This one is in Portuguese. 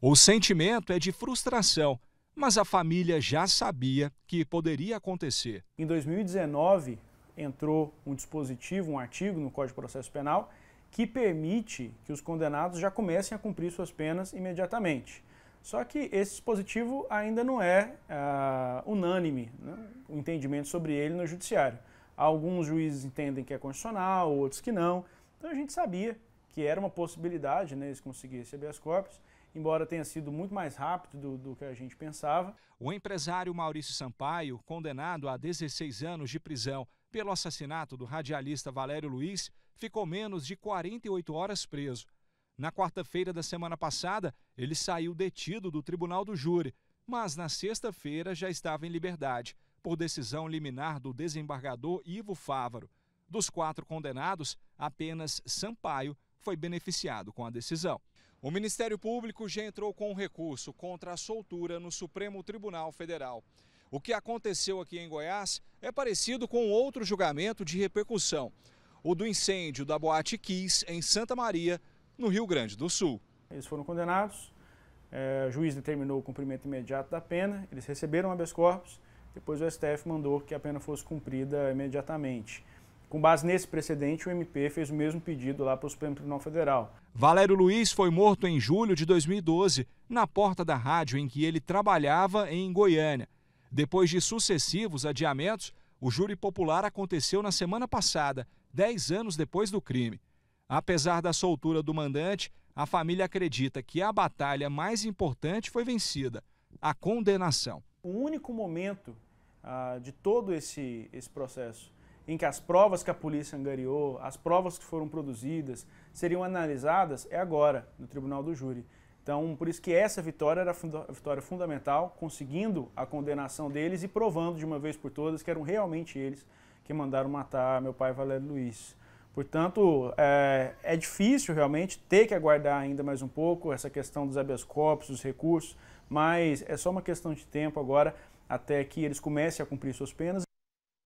O sentimento é de frustração, mas a família já sabia que poderia acontecer. Em 2019, entrou um dispositivo, um artigo no Código de Processo Penal que permite que os condenados já comecem a cumprir suas penas imediatamente. Só que esse dispositivo ainda não é uh, unânime né, o entendimento sobre ele no judiciário. Alguns juízes entendem que é constitucional, outros que não. Então a gente sabia que era uma possibilidade, né, eles conseguirem receber as corpus, embora tenha sido muito mais rápido do, do que a gente pensava. O empresário Maurício Sampaio, condenado a 16 anos de prisão pelo assassinato do radialista Valério Luiz, ficou menos de 48 horas preso. Na quarta-feira da semana passada, ele saiu detido do tribunal do júri, mas na sexta-feira já estava em liberdade, por decisão liminar do desembargador Ivo Fávaro. Dos quatro condenados, apenas Sampaio foi beneficiado com a decisão. O Ministério Público já entrou com um recurso contra a soltura no Supremo Tribunal Federal. O que aconteceu aqui em Goiás é parecido com outro julgamento de repercussão, o do incêndio da Boate Kiss em Santa Maria, no Rio Grande do Sul. Eles foram condenados, é, o juiz determinou o cumprimento imediato da pena, eles receberam habeas corpus, depois o STF mandou que a pena fosse cumprida imediatamente. Com base nesse precedente, o MP fez o mesmo pedido lá para o Supremo Tribunal Federal. Valério Luiz foi morto em julho de 2012, na porta da rádio em que ele trabalhava em Goiânia. Depois de sucessivos adiamentos, o júri popular aconteceu na semana passada, 10 anos depois do crime. Apesar da soltura do mandante, a família acredita que a batalha mais importante foi vencida a condenação. O único momento ah, de todo esse, esse processo em que as provas que a polícia angariou, as provas que foram produzidas, seriam analisadas, é agora, no tribunal do júri. Então, por isso que essa vitória era a vitória fundamental, conseguindo a condenação deles e provando de uma vez por todas que eram realmente eles que mandaram matar meu pai Valério Luiz. Portanto, é, é difícil realmente ter que aguardar ainda mais um pouco essa questão dos habeas corpus, dos recursos, mas é só uma questão de tempo agora até que eles comecem a cumprir suas penas.